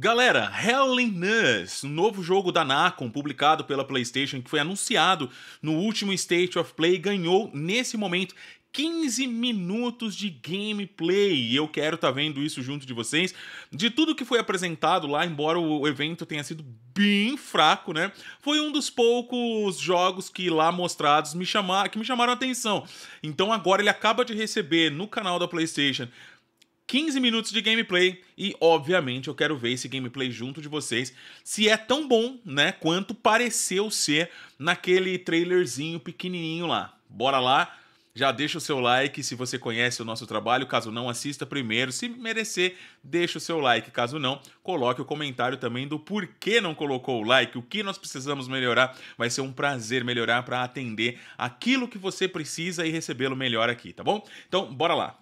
Galera, Hell in um novo jogo da Nacon, publicado pela PlayStation, que foi anunciado no último State of Play, ganhou nesse momento 15 minutos de gameplay. E eu quero estar tá vendo isso junto de vocês. De tudo que foi apresentado lá, embora o evento tenha sido bem fraco, né? Foi um dos poucos jogos que lá mostrados me chamar, que me chamaram a atenção. Então agora ele acaba de receber no canal da PlayStation 15 minutos de gameplay e, obviamente, eu quero ver esse gameplay junto de vocês, se é tão bom, né, quanto pareceu ser naquele trailerzinho pequenininho lá. Bora lá, já deixa o seu like se você conhece o nosso trabalho, caso não, assista primeiro. Se merecer, deixa o seu like, caso não, coloque o comentário também do porquê não colocou o like, o que nós precisamos melhorar. Vai ser um prazer melhorar para atender aquilo que você precisa e recebê-lo melhor aqui, tá bom? Então, bora lá.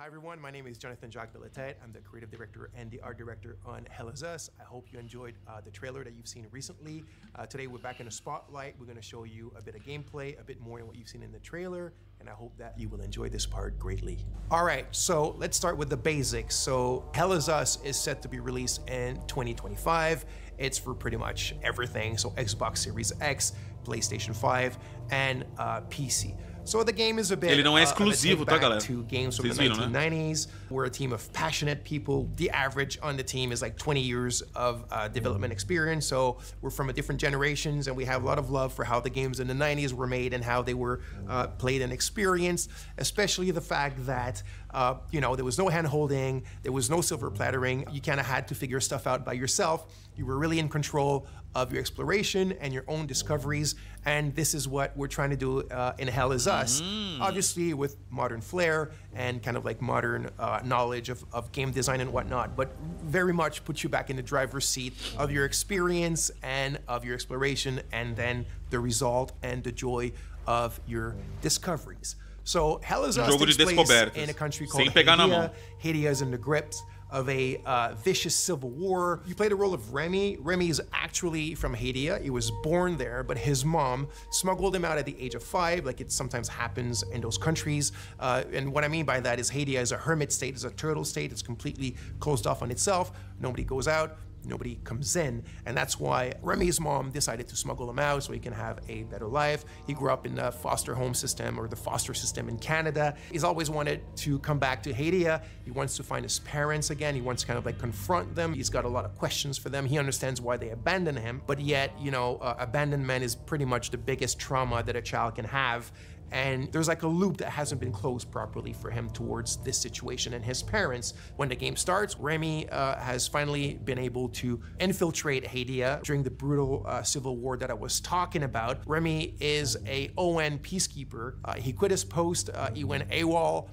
Hi everyone, my name is Jonathan Jacques Billetet. I'm the creative director and the art director on Hell Is Us. I hope you enjoyed uh, the trailer that you've seen recently. Uh, today we're back in the spotlight. We're gonna show you a bit of gameplay, a bit more than what you've seen in the trailer, and I hope that you will enjoy this part greatly. All right, so let's start with the basics. So Hell Is Us is set to be released in 2025. It's for pretty much everything, so Xbox Series X, PlayStation 5, and uh, PC. So the game is a bit, Ele não é uh, exclusivo, uh, tá, galera? To games from Vocês the viram, Né? We're a team of passionate people. The average on the team is like 20 years of uh, development experience. So we're from a different generations, and we have a lot of love for how the games in the 90s were made and how they were uh, played and experienced. Especially the fact that uh, you know there was no hand holding, there was no silver plattering. You kind of had to figure stuff out by yourself. You were really in control of your exploration and your own discoveries. And this is what we're trying to do uh, in Hell Is Us. Mm. Obviously, with modern flair and kind of like modern uh, knowledge of, of game design and whatnot, but very much puts you back in the driver's seat of your experience and of your exploration, and then the result and the joy of your discoveries. So, Hell Is Us takes place in a country called Hidia. Hidia is in the grips of a uh, vicious civil war. You played a role of Remy. Remy is actually from Haiti. He was born there, but his mom smuggled him out at the age of five, like it sometimes happens in those countries. Uh, and what I mean by that is Haiti is a hermit state, is a turtle state. It's completely closed off on itself. Nobody goes out nobody comes in. And that's why Remy's mom decided to smuggle him out so he can have a better life. He grew up in the foster home system or the foster system in Canada. He's always wanted to come back to Haiti. He wants to find his parents again. He wants to kind of like confront them. He's got a lot of questions for them. He understands why they abandoned him. But yet, you know, uh, abandonment is pretty much the biggest trauma that a child can have and there's like a loop that hasn't been closed properly for him towards this situation and his parents. When the game starts, Remy uh, has finally been able to infiltrate Hadia during the brutal uh, civil war that I was talking about. Remy is a ON peacekeeper. Uh, he quit his post, uh, he went AWOL,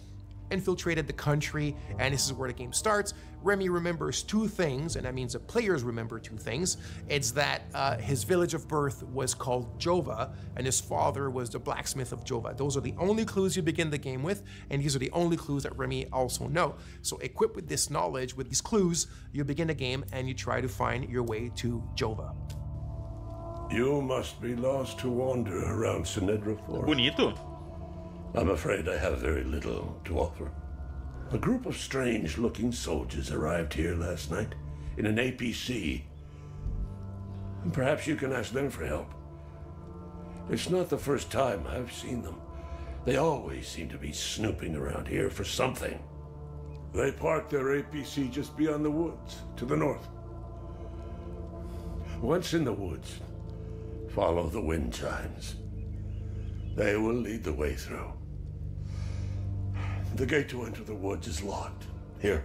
infiltrated the country, and this is where the game starts. Remy remembers two things, and that means the players remember two things. It's that uh, his village of birth was called Jova, and his father was the blacksmith of Jova. Those are the only clues you begin the game with, and these are the only clues that Remy also know. So equipped with this knowledge, with these clues, you begin the game and you try to find your way to Jova. You must be lost to wander around Sinedra Forest. Bonito. I'm afraid I have very little to offer. A group of strange looking soldiers arrived here last night in an APC. And perhaps you can ask them for help. It's not the first time I've seen them. They always seem to be snooping around here for something. They parked their APC just beyond the woods, to the north. Once in the woods, follow the wind chimes. They will lead the way through. The gate to enter the woods is locked. Here.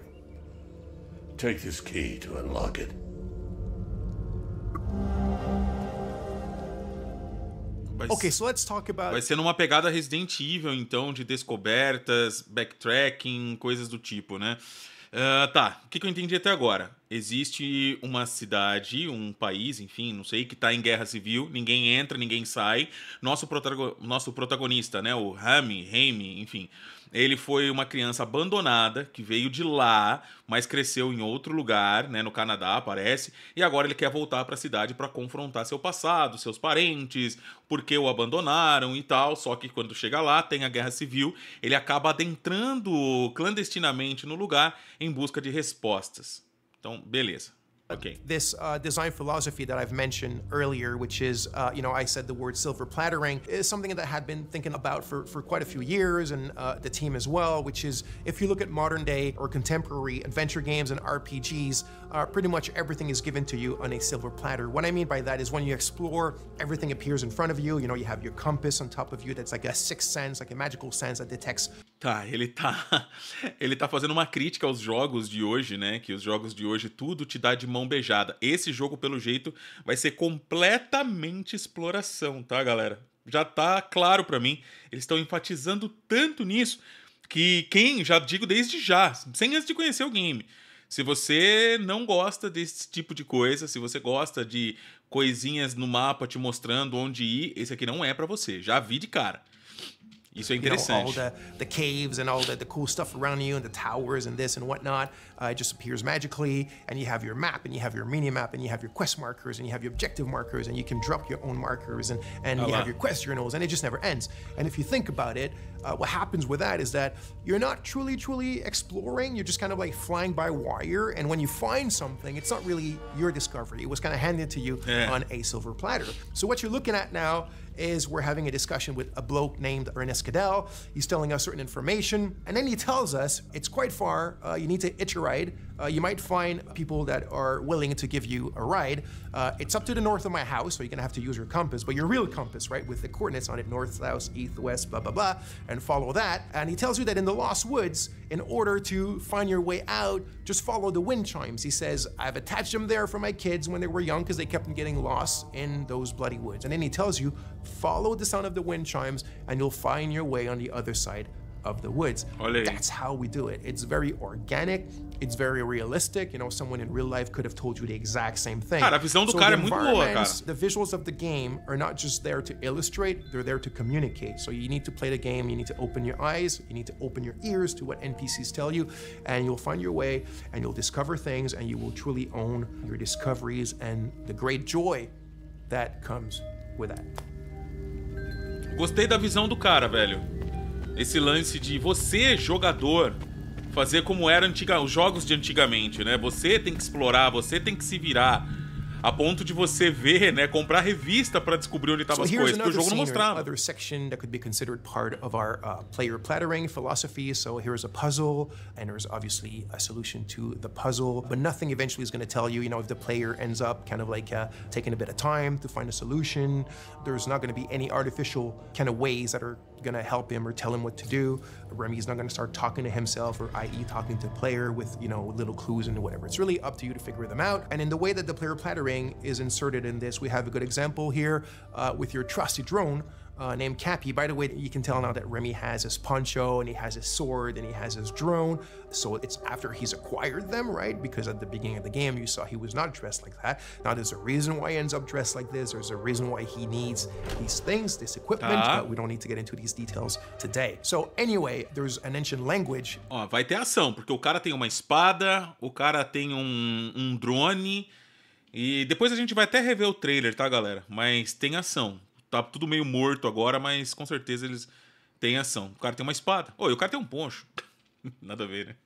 Take this key to unlock it. Vai, okay, so let's talk about... vai ser numa pegada Resident Evil, então, de descobertas, backtracking, coisas do tipo, né? Uh, tá, o que, que eu entendi até agora? Existe uma cidade, um país, enfim, não sei, que tá em guerra civil, ninguém entra, ninguém sai. Nosso, protago nosso protagonista, né? O Rami, Rami, enfim ele foi uma criança abandonada que veio de lá, mas cresceu em outro lugar, né, no Canadá, parece, e agora ele quer voltar para a cidade para confrontar seu passado, seus parentes, porque o abandonaram e tal. Só que quando chega lá, tem a guerra civil, ele acaba adentrando clandestinamente no lugar em busca de respostas. Então, beleza. Okay. This uh, design philosophy that I've mentioned earlier, which is, uh, you know, I said the word silver plattering, is something that I had been thinking about for, for quite a few years and uh, the team as well, which is if you look at modern day or contemporary adventure games and RPGs, uh, pretty much everything is given to you on a silver platter. What I mean by that is when you explore, everything appears in front of you. You know, you have your compass on top of you that's like a sixth sense, like a magical sense that detects Tá, ele tá ele tá fazendo uma crítica aos jogos de hoje, né? Que os jogos de hoje tudo te dá de mão beijada. Esse jogo, pelo jeito, vai ser completamente exploração, tá, galera? Já tá claro para mim. Eles estão enfatizando tanto nisso que quem, já digo desde já, sem antes de conhecer o game, se você não gosta desse tipo de coisa, se você gosta de coisinhas no mapa te mostrando onde ir, esse aqui não é para você. Já vi de cara. Isso é interessante. You know, all the, the caves and all the, the cool stuff around you and the towers and this and whatnot. Uh, it just appears magically and you have your map and you have your mini map and you have your quest markers and you have your objective markers and you can drop your own markers and, and oh, you wow. have your quest journals and it just never ends. And if you think about it, uh, what happens with that is that you're not truly, truly exploring. You're just kind of like flying by wire. And when you find something, it's not really your discovery. It was kind of handed to you yeah. on a silver platter. So what you're looking at now is we're having a discussion with a bloke named Ernest Cadell. He's telling us certain information, and then he tells us it's quite far. Uh, you need to hitch a ride uh, you might find people that are willing to give you a ride. Uh, it's up to the north of my house, so you're gonna have to use your compass, but your real compass, right, with the coordinates on it, north, south, east, west, blah, blah, blah, and follow that. And he tells you that in the Lost Woods, in order to find your way out, just follow the wind chimes. He says, I've attached them there for my kids when they were young because they kept getting lost in those bloody woods. And then he tells you, follow the sound of the wind chimes and you'll find your way on the other side of the woods. Olé. That's how we do it. It's very organic, it's very realistic. You know, someone in real life could have told you the exact same thing. Cara, a visão do so cara é muito boa, cara. The visuals of the game are not just there to illustrate, they're there to communicate. So you need to play the game, you need to open your eyes, you need to open your ears to what NPCs tell you, and you'll find your way and you'll discover things and you will truly own your discoveries and the great joy that comes with that. Gostei da visão do cara, velho. esse lance de você, jogador, fazer como era antiga, os jogos de antigamente, né? Você tem que explorar, você tem que se virar. A ponto de você ver, né, comprar revista para descobrir onde estavam as coisas, porque o jogo não mostrava. Outra section that could be considered part of our uh, player plattering philosophy. So here's a puzzle, and there's obviously a solution to the puzzle, but nothing eventually is going to tell you, you know, if the player ends up kind of like uh, taking a bit of time to find a solution. There's not going to be any artificial kind of ways that are gonna help him or tell him what to do. Remy's not gonna start talking to himself or i.e. talking to player with, you know, little clues and whatever. It's really up to you to figure them out. And in the way that the player plattering is inserted in this, we have a good example here uh, with your trusty drone uh, named Cappy. By the way, you can tell now that Remy has his poncho and he has his sword and he has his drone. So it's after he's acquired them, right? Because at the beginning of the game, you saw he was not dressed like that. Now there's a reason why he ends up dressed like this. There's a reason why he needs these things, this equipment, uh-huh. but we don't need to get into these details today. So anyway, there's an ancient language. Oh, vai ter ação, porque o cara tem uma espada, o cara tem um, um drone, e depois a gente vai até rever o trailer, tá, galera? Mas tem ação. tá tudo meio morto agora, mas com certeza eles têm ação. O cara tem uma espada. Oh, e o cara tem um poncho. Nada a ver, né?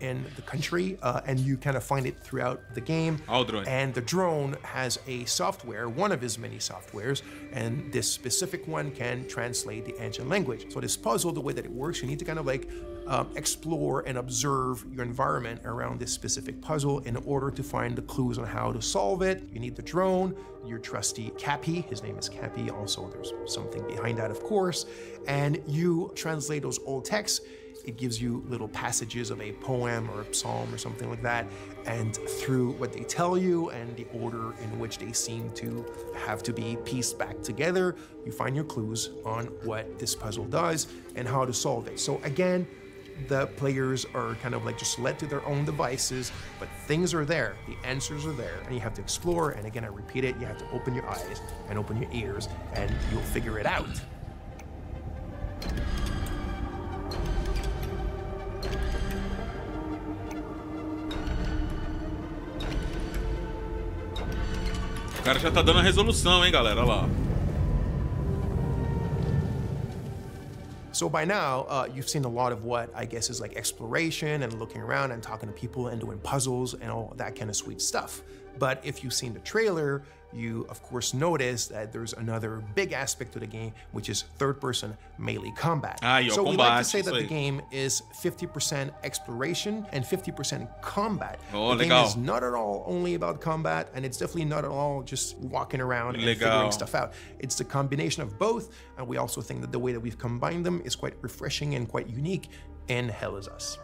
in the country, uh, and you kind of find it throughout the game. Oh, drone. And the drone has a software, one of his many softwares, and this specific one can translate the ancient language. So this puzzle, the way that it works, you need to kind of like um, explore and observe your environment around this specific puzzle in order to find the clues on how to solve it. You need the drone, your trusty Cappy, his name is Cappy, also there's something behind that, of course, and you translate those old texts it gives you little passages of a poem or a psalm or something like that. And through what they tell you and the order in which they seem to have to be pieced back together, you find your clues on what this puzzle does and how to solve it. So, again, the players are kind of like just led to their own devices, but things are there, the answers are there, and you have to explore. And again, I repeat it, you have to open your eyes and open your ears, and you'll figure it out. O cara já tá dando a resolução, hein, galera? Olha lá. So by now, uh, you've seen a lot of what I guess is like exploration and looking around and talking to people and doing puzzles and all that kind of sweet stuff. But if you've seen the trailer, you of course notice that there's another big aspect to the game, which is third-person melee combat. Ah, so we like to say that the game is 50% exploration and 50% combat. Oh, the legal. game is not at all only about combat, and it's definitely not at all just walking around legal. and figuring stuff out. It's the combination of both, and we also think that the way that we've combined them is quite refreshing and quite unique in Hell Is Us.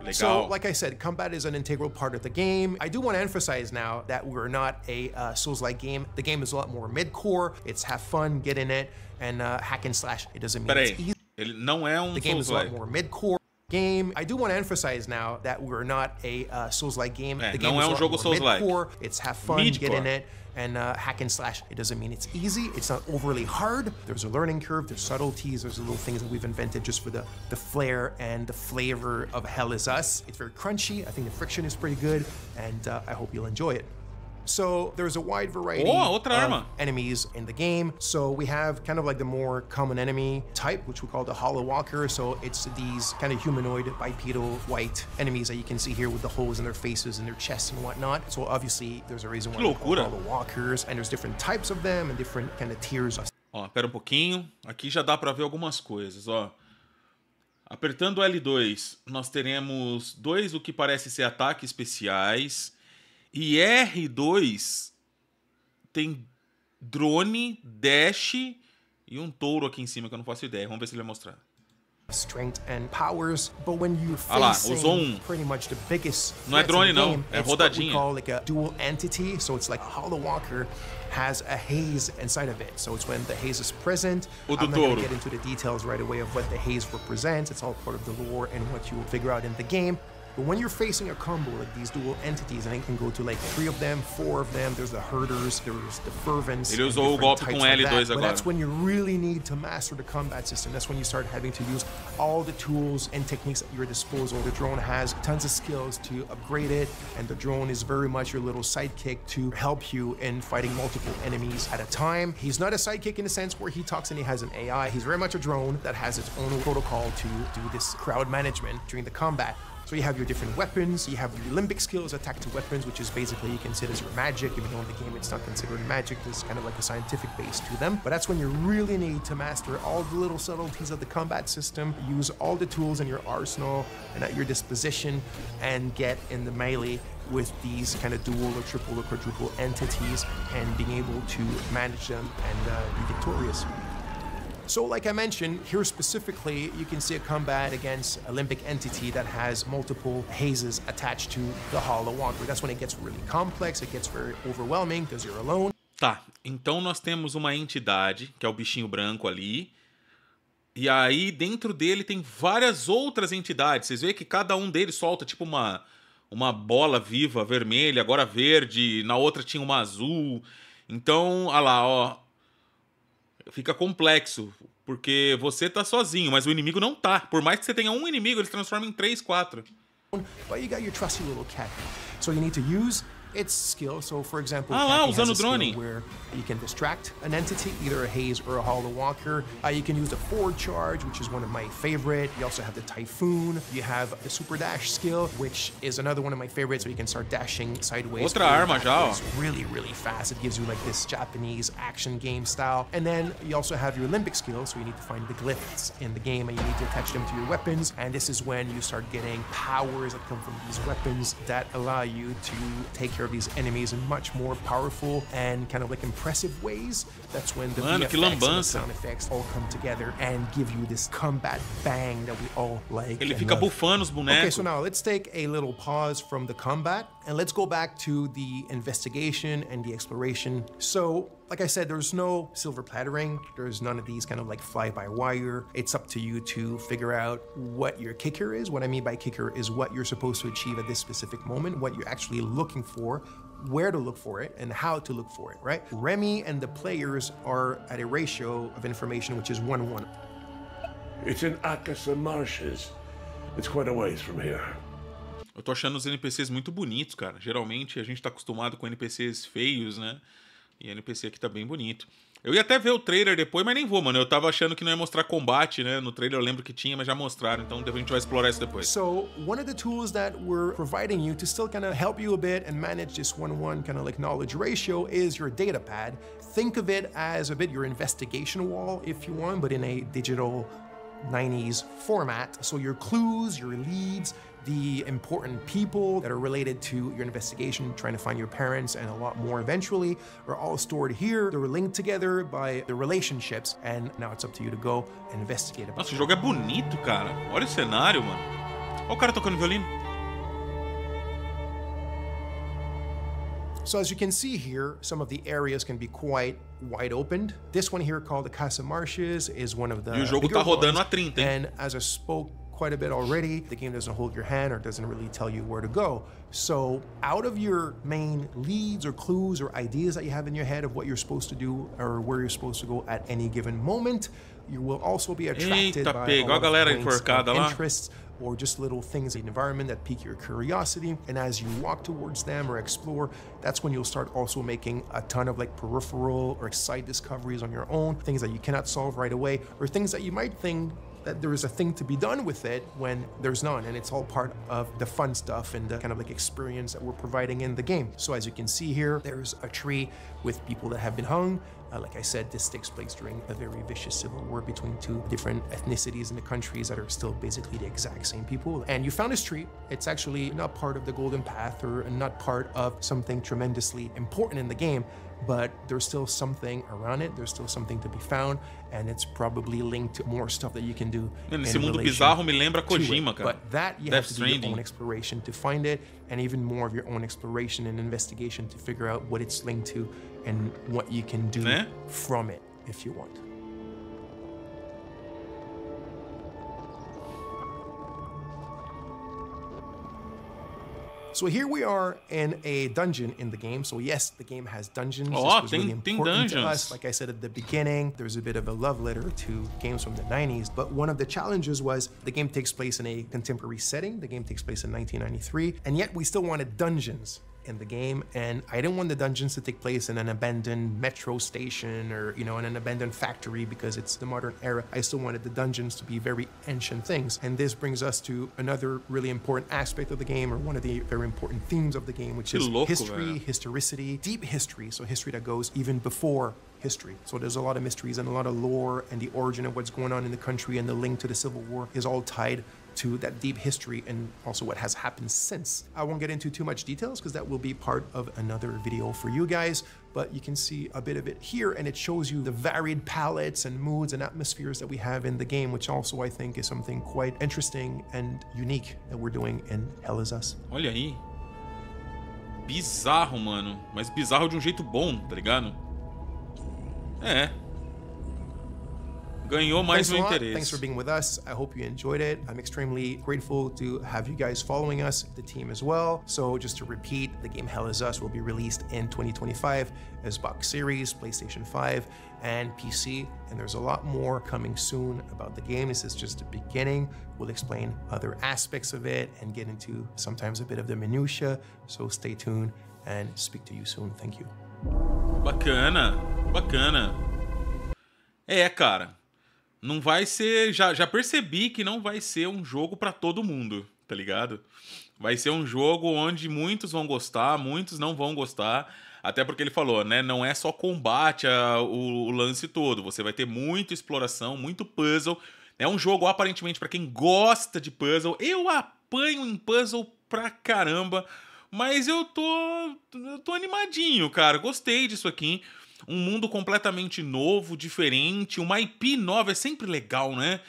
Legal. So, oh. like I said, combat is an integral part of the game. I do want to emphasize now that we're not a uh, Souls-like game. The game is a lot more mid-core. It's have fun, get in it, and uh, hack and slash. It doesn't mean Pera it's aí. easy. Ele não é um The game is a lot more mid-core game. I do want to emphasize now that we're not a uh, Souls-like game. É, the game não é um jogo Souls-like. It's have fun, get in it, and uh, hack and slash. It doesn't mean it's easy. It's not overly hard. There's a learning curve. There's subtleties. There's little things that we've invented just for the, the flair and the flavor of Hell Is Us. It's very crunchy. I think the friction is pretty good, and uh, I hope you'll enjoy it. So there's a wide variety oh, of arma. enemies in the game. So we have kind of like the more common enemy type, which we call the Hollow Walker. So it's these kind of humanoid, bipedal, white enemies that you can see here with the holes in their faces and their chests and whatnot. So obviously there's a reason why they're Hollow Walkers, and there's different types of them and different kind of tiers of Ó, pera um pouquinho. Aqui já dá para ver algumas coisas, ó. Apertando L2, nós teremos dois o que parece ser ataques especiais. E R2 tem drone, dash e um touro aqui em cima que eu não faço ideia. Vamos ver se ele vai mostrar. Strength and powers, but when you ah lá, usou um. Não é drone não, é rodadinha. dual entity, so it's like Hollow Walker has a haze inside of it. So it's when the haze is present. O do I'm not get into the details right away of what the haze represents. It's all part of the lore and what you will figure out in the game. But when you're facing a combo like these dual entities, and it can go to like three of them, four of them. There's the herders, there's the fervents. Ele usou o golpe com L2 like agora. that's when you really need to master the combat system. That's when you start having to use all the tools and techniques at your disposal. The drone has tons of skills to upgrade it, and the drone is very much your little sidekick to help you in fighting multiple enemies at a time. He's not a sidekick in the sense where he talks and he has an AI. He's very much a drone that has its own protocol to do this crowd management during the combat. So you have your different weapons, you have your Olympic skills attack to weapons, which is basically you consider considered magic, even though in the game it's not considered magic, there's kind of like a scientific base to them. But that's when you really need to master all the little subtleties of the combat system, use all the tools in your arsenal and at your disposition, and get in the melee with these kind of dual or triple or quadruple entities and being able to manage them and uh, be victorious. So, like I mentioned, here specifically, you can see a combat against a limbic entity that has multiple hazes attached to the Hollow Wanderer. That's when it gets really complex, it gets very overwhelming because you're alone. Tá, então nós temos uma entidade, que é o bichinho branco ali. E aí, dentro dele tem várias outras entidades. Vocês veem que cada um deles solta tipo uma, uma bola viva vermelha, agora verde, na outra tinha uma azul. Então, olha lá, ó fica complexo, porque você tá sozinho, mas o inimigo não tá. Por mais que você tenha um inimigo, ele se transforma em três, quatro. But you got your trusty little cat. So you need to use It's skill, so for example, ah, lá, usando drone. where you can distract an entity, either a haze or a hollow walker. Uh, you can use the forward charge, which is one of my favorite. You also have the typhoon. You have the super dash skill, which is another one of my favorites. So you can start dashing sideways. Outra arma já. It's really, really fast. It gives you like this Japanese action game style. And then you also have your Olympic skill, so you need to find the glyphs in the game and you need to attach them to your weapons. And this is when you start getting powers that come from these weapons that allow you to take care of these enemies in much more powerful and kind of like impressive ways, that's when the Mano, VFX and the sound effects all come together and give you this combat bang that we all like. Ele fica bufando os bonecos. Okay, so now let's take a little pause from the combat and let's go back to the investigation and the exploration. So like I said, there's no silver plattering. There's none of these kind of like fly-by-wire. It's up to you to figure out what your kicker is. What I mean by kicker is what you're supposed to achieve at this specific moment, what you're actually looking for, where to look for it and how to look for it, right? Remy and the players are at a ratio of information which is 1 1. It's in Akasa Marshes. It's quite a ways from here. Eu tô achando os NPCs muito bonitos, cara. Geralmente a gente tá acostumado com NPCs feios, né? E NPC aqui tá bem bonito. Eu ia até ver o trailer depois, mas nem vou, mano. Eu tava achando que não ia mostrar combate, né? No trailer eu lembro que tinha, mas já mostraram, então a gente vai explorar isso depois. So, one of the tools that we're providing you to still kind of help you a bit and manage this one-to-one kind of like knowledge ratio is your data pad. Think of it as a bit your investigation wall if you want, but in a digital 90s format. So your clues, your leads, the important people that are related to your investigation, trying to find your parents, and a lot more eventually are all stored here. They're linked together by the relationships, and now it's up to you to go and investigate about Nossa, o jogo é bonito, cara. Olha o cenário, mano. Olha o cara tocando violino. So as you can see here, some of the areas can be quite wide opened. This one here called the Casa Marshes is one of the E o jogo tá rodando ones. a 30, hein? And as I spoke quite a bit already. The game doesn't hold your hand or doesn't really tell you where to go. So out of your main leads or clues or ideas that you have in your head of what you're supposed to do or where you're supposed to go at any given moment, you will also be attracted Eita by a all of enforcada lá. interests or just little things in the environment that pique your curiosity. And as you walk towards them or explore, that's when you'll start also making a ton of like peripheral or side discoveries on your own, things that you cannot solve right away, or things that you might think that there is a thing to be done with it when there's none, and it's all part of the fun stuff and the kind of like experience that we're providing in the game. So as you can see here, there's a tree with people that have been hung, uh, like I said, this takes place during a very vicious civil war between two different ethnicities in the countries that are still basically the exact same people. And you found a street. It's actually not part of the Golden Path or not part of something tremendously important in the game, but there's still something around it. There's still something to be found, and it's probably linked to more stuff that you can do. in mundo bizarro me lembra Kojima, cara. But that you Death have to do your own exploration to find it and even more of your own exploration and investigation to figure out what it's linked to and what you can do from it if you want. So here we are in a dungeon in the game. So yes, the game has dungeons. Oh, this was really important dungeons. to us. Like I said at the beginning, there's a bit of a love letter to games from the 90s. But one of the challenges was the game takes place in a contemporary setting. The game takes place in 1993, and yet we still wanted dungeons in the game, and I didn't want the dungeons to take place in an abandoned metro station or you know in an abandoned factory because it's the modern era. I still wanted the dungeons to be very ancient things, and this brings us to another really important aspect of the game, or one of the very important themes of the game, which is local, history, man. historicity, deep history, so history that goes even before history. So there's a lot of mysteries and a lot of lore, and the origin of what's going on in the country and the link to the Civil War is all tied to that deep history and also what has happened since. I won't get into too much details because that will be part of another video for you guys, but you can see a bit of it here and it shows you the varied palettes and moods and atmospheres that we have in the game, which also I think is something quite interesting and unique that we're doing in Hell Is Us. Olha aí. Bizarro, mano. Mas bizarro de um jeito bom, tá ligado? É, ganhou mais meu interesse. Thanks for being with us. I hope you enjoyed it. I'm extremely grateful to have you guys following us, the team as well. So just to repeat, the game Hell Is Us will be released in 2025 as box series, PlayStation 5, and PC. And there's a lot more coming soon about the game. This is just the beginning. We'll explain other aspects of it and get into sometimes a bit of the minutia. So stay tuned and speak to you soon. Thank you. Bacana, bacana. É, cara. Não vai ser. Já, já percebi que não vai ser um jogo para todo mundo, tá ligado? Vai ser um jogo onde muitos vão gostar, muitos não vão gostar. Até porque ele falou, né? Não é só combate a, o, o lance todo. Você vai ter muita exploração, muito puzzle. É um jogo, aparentemente, para quem gosta de puzzle. Eu apanho em puzzle pra caramba. Mas eu tô. Eu tô animadinho, cara. Gostei disso aqui um mundo completamente novo, diferente, uma IP nova é sempre legal, né?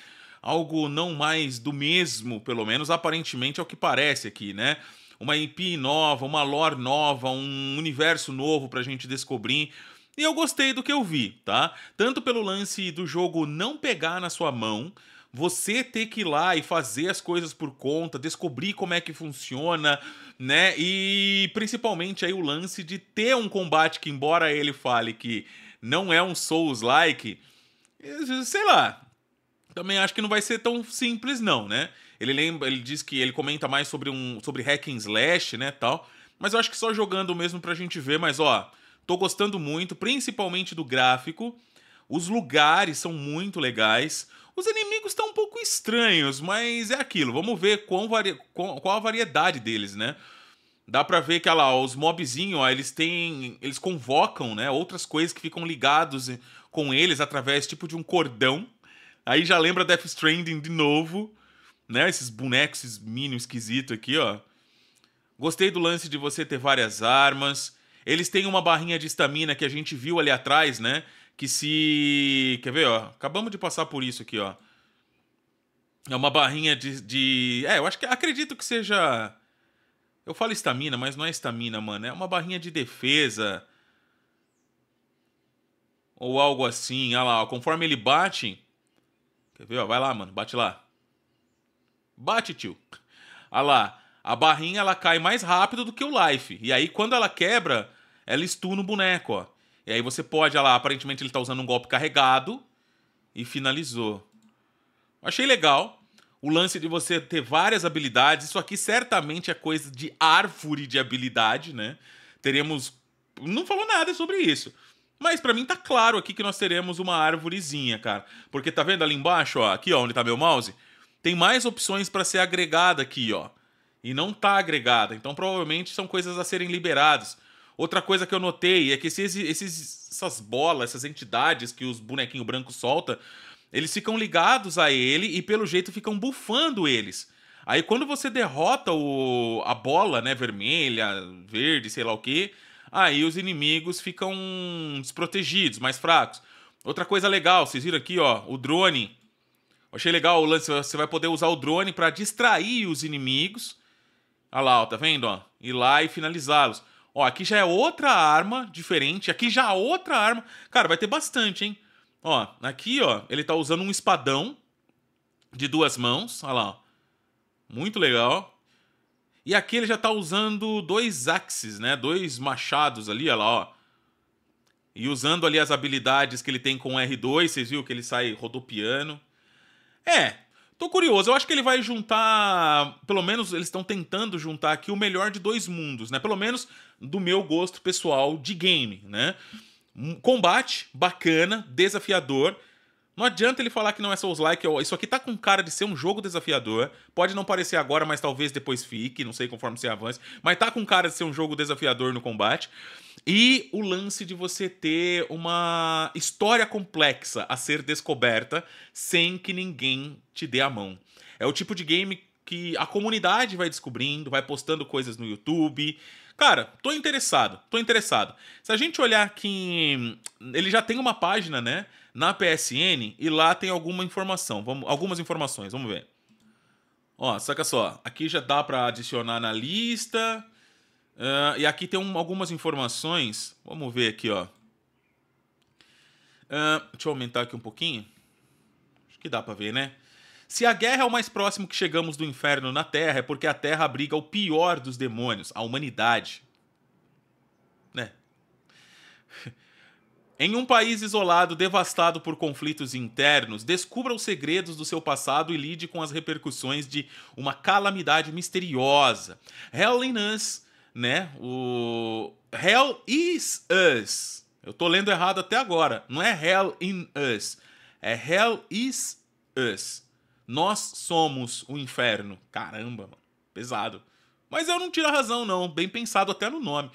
Algo não mais do mesmo, pelo menos aparentemente é o que parece aqui, né? Uma IP nova, uma lore nova, um universo novo pra gente descobrir. E eu gostei do que eu vi, tá? Tanto pelo lance do jogo não pegar na sua mão, você ter que ir lá e fazer as coisas por conta, descobrir como é que funciona, né? E principalmente aí o lance de ter um combate que, embora ele fale que não é um Souls-like, sei lá. Também acho que não vai ser tão simples, não, né? Ele lembra, ele diz que ele comenta mais sobre um sobre hack and slash, né, tal. Mas eu acho que só jogando mesmo pra gente ver, mas ó, tô gostando muito, principalmente do gráfico. Os lugares são muito legais. Os inimigos estão um pouco estranhos, mas é aquilo. Vamos ver qual vari... qual a variedade deles, né? Dá pra ver que, olha lá, os mobzinhos, eles têm. Eles convocam, né? Outras coisas que ficam ligados com eles através tipo de um cordão. Aí já lembra Death Stranding de novo. Né? Esses bonecos, esses mini esquisitos aqui, ó. Gostei do lance de você ter várias armas. Eles têm uma barrinha de estamina que a gente viu ali atrás, né? que se. Quer ver, ó? Acabamos de passar por isso aqui, ó. É uma barrinha de. de... É, eu acho que. Acredito que seja. Eu falo estamina, mas não é estamina, mano. É uma barrinha de defesa. Ou algo assim. Olha lá, ó. Conforme ele bate. Quer ver, ó? Vai lá, mano. Bate lá. Bate, tio. Olha lá. A barrinha ela cai mais rápido do que o life. E aí, quando ela quebra, ela estuna o boneco, ó. E aí você pode, olha ah lá, aparentemente ele tá usando um golpe carregado e finalizou. Achei legal o lance de você ter várias habilidades. Isso aqui certamente é coisa de árvore de habilidade, né? Teremos. Não falou nada sobre isso. Mas para mim tá claro aqui que nós teremos uma árvorezinha, cara. Porque tá vendo ali embaixo, ó, aqui ó, onde tá meu mouse? Tem mais opções para ser agregada aqui, ó. E não tá agregada. Então provavelmente são coisas a serem liberadas. Outra coisa que eu notei é que esses, esses, essas bolas, essas entidades que os bonequinhos brancos soltam, eles ficam ligados a ele e pelo jeito ficam bufando eles. Aí quando você derrota o, a bola, né, vermelha, verde, sei lá o que, aí os inimigos ficam desprotegidos, mais fracos. Outra coisa legal, vocês viram aqui, ó, o drone. achei legal o lance, você vai poder usar o drone para distrair os inimigos. Olha lá, ó, tá vendo? Ó? Ir lá e finalizá-los. Ó, aqui já é outra arma diferente. Aqui já outra arma. Cara, vai ter bastante, hein? Ó, aqui, ó, ele tá usando um espadão de duas mãos. Olha lá, ó. Muito legal. E aqui ele já tá usando dois axes, né? Dois machados ali, olha lá, ó. E usando ali as habilidades que ele tem com R2, vocês viram que ele sai rodopiano. É, Tô curioso, eu acho que ele vai juntar. Pelo menos eles estão tentando juntar aqui o melhor de dois mundos, né? Pelo menos do meu gosto pessoal de game, né? combate bacana, desafiador não adianta ele falar que não é Souls-like, isso aqui tá com cara de ser um jogo desafiador. Pode não parecer agora, mas talvez depois fique, não sei conforme você avance, mas tá com cara de ser um jogo desafiador no combate. E o lance de você ter uma história complexa a ser descoberta sem que ninguém te dê a mão. É o tipo de game que a comunidade vai descobrindo, vai postando coisas no YouTube. Cara, tô interessado, tô interessado. Se a gente olhar que ele já tem uma página, né? na PSN e lá tem alguma informação. Vamos, algumas informações, vamos ver. Ó, saca só. Aqui já dá para adicionar na lista. Uh, e aqui tem um, algumas informações. Vamos ver aqui, ó. Uh, deixa eu aumentar aqui um pouquinho. Acho que dá para ver, né? Se a guerra é o mais próximo que chegamos do inferno na Terra, é porque a Terra abriga o pior dos demônios, a humanidade. Né? Em um país isolado, devastado por conflitos internos, descubra os segredos do seu passado e lide com as repercussões de uma calamidade misteriosa. Hell in Us, né? O Hell is Us. Eu tô lendo errado até agora. Não é Hell in Us. É Hell is Us. Nós somos o inferno. Caramba, mano. pesado. Mas eu não tiro a razão, não. Bem pensado até no nome.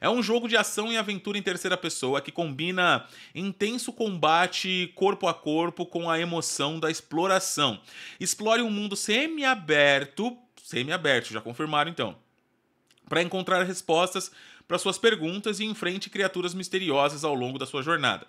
É um jogo de ação e aventura em terceira pessoa que combina intenso combate corpo a corpo com a emoção da exploração. Explore um mundo semi-aberto, semi-aberto, já confirmaram então, para encontrar respostas para suas perguntas e enfrente criaturas misteriosas ao longo da sua jornada.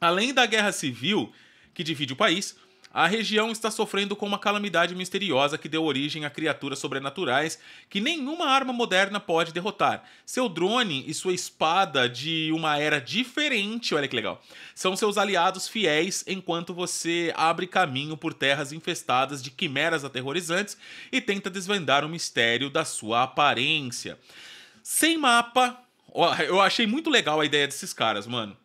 Além da guerra civil que divide o país, a região está sofrendo com uma calamidade misteriosa que deu origem a criaturas sobrenaturais que nenhuma arma moderna pode derrotar. Seu drone e sua espada de uma era diferente, olha que legal, são seus aliados fiéis enquanto você abre caminho por terras infestadas de quimeras aterrorizantes e tenta desvendar o mistério da sua aparência. Sem mapa, eu achei muito legal a ideia desses caras, mano.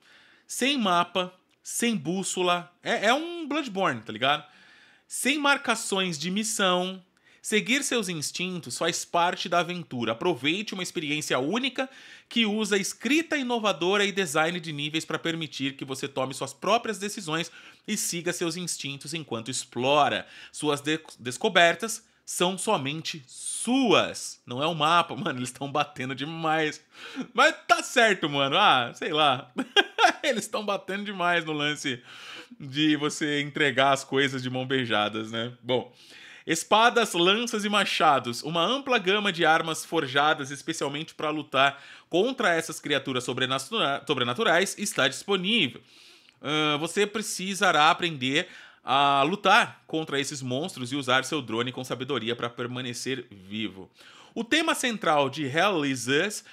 Sem mapa, sem bússola. É, é um Bloodborne, tá ligado? Sem marcações de missão. Seguir seus instintos faz parte da aventura. Aproveite uma experiência única que usa escrita inovadora e design de níveis para permitir que você tome suas próprias decisões e siga seus instintos enquanto explora. Suas de descobertas são somente suas. Não é o um mapa, mano. Eles estão batendo demais. Mas tá certo, mano. Ah, sei lá. Eles estão batendo demais no lance de você entregar as coisas de mão beijadas, né? Bom. Espadas, lanças e machados, uma ampla gama de armas forjadas especialmente para lutar contra essas criaturas sobrenatura sobrenaturais está disponível. Uh, você precisará aprender a lutar contra esses monstros e usar seu drone com sabedoria para permanecer vivo. O tema central de Hell Is Us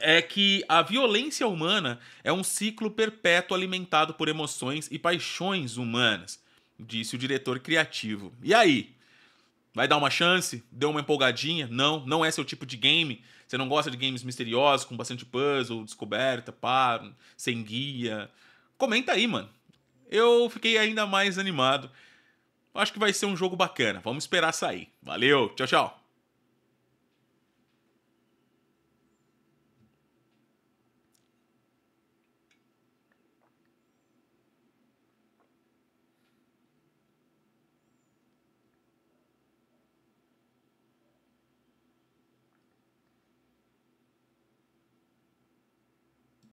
é que a violência humana é um ciclo perpétuo alimentado por emoções e paixões humanas, disse o diretor criativo. E aí? Vai dar uma chance? Deu uma empolgadinha? Não, não é seu tipo de game. Você não gosta de games misteriosos, com bastante puzzle, descoberta, pá, sem guia. Comenta aí, mano. Eu fiquei ainda mais animado. Acho que vai ser um jogo bacana. Vamos esperar sair. Valeu, tchau, tchau.